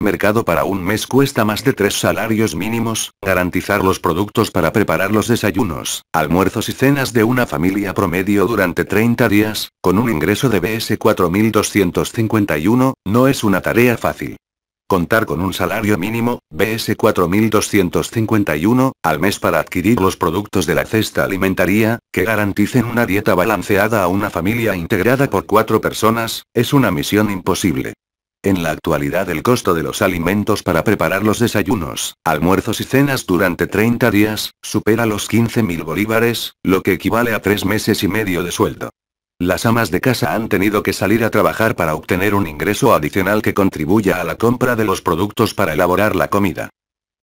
mercado para un mes cuesta más de tres salarios mínimos, garantizar los productos para preparar los desayunos, almuerzos y cenas de una familia promedio durante 30 días, con un ingreso de BS 4251, no es una tarea fácil. Contar con un salario mínimo, BS 4251, al mes para adquirir los productos de la cesta alimentaria, que garanticen una dieta balanceada a una familia integrada por cuatro personas, es una misión imposible. En la actualidad el costo de los alimentos para preparar los desayunos, almuerzos y cenas durante 30 días, supera los 15.000 bolívares, lo que equivale a tres meses y medio de sueldo. Las amas de casa han tenido que salir a trabajar para obtener un ingreso adicional que contribuya a la compra de los productos para elaborar la comida.